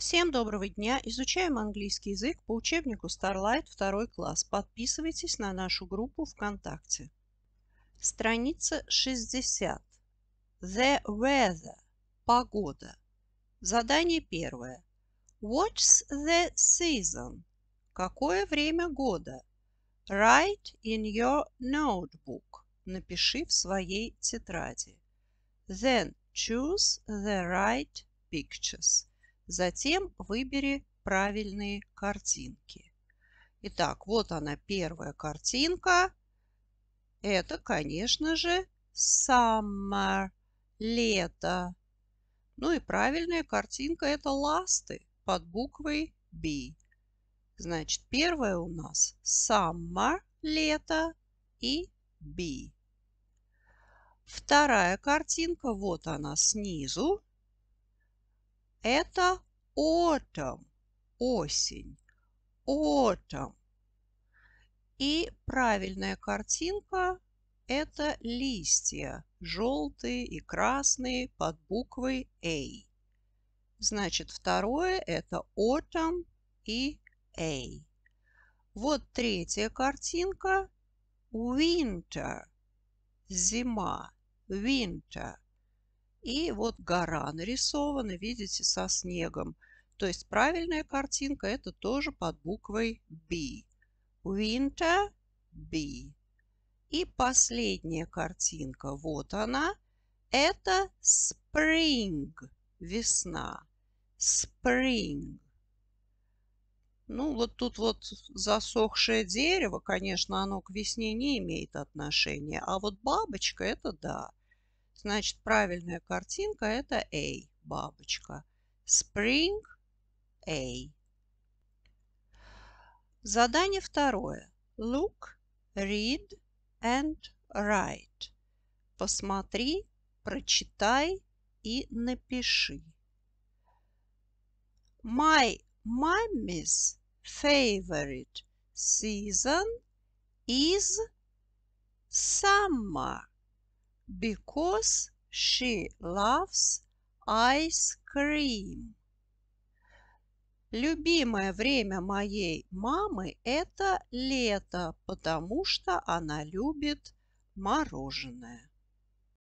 Всем доброго дня! Изучаем английский язык по учебнику Starlight 2 класс. Подписывайтесь на нашу группу ВКонтакте. Страница 60. The weather. Погода. Задание первое. What's the season? Какое время года? Write in your notebook. Напиши в своей тетради. Then choose the right pictures. Затем выбери правильные картинки. Итак, вот она первая картинка. Это, конечно же, summer, лето. Ну и правильная картинка – это ласты под буквой B. Значит, первое у нас summer, лето и B. Вторая картинка, вот она снизу, это autumn, осень, autumn. И правильная картинка – это листья, желтые и красные под буквой A. Значит, второе – это autumn и A. Вот третья картинка – winter, зима, winter – и вот гора нарисована, видите, со снегом. То есть правильная картинка это тоже под буквой B. Winter B. И последняя картинка, вот она, это spring, весна. Spring. Ну, вот тут вот засохшее дерево, конечно, оно к весне не имеет отношения, а вот бабочка – это да. Значит, правильная картинка – это A, бабочка. Spring – A. Задание второе. Look, read and write. Посмотри, прочитай и напиши. My mommy's favorite season is summer because she loves ice cream. Любимое время моей мамы – это лето, потому что она любит мороженое.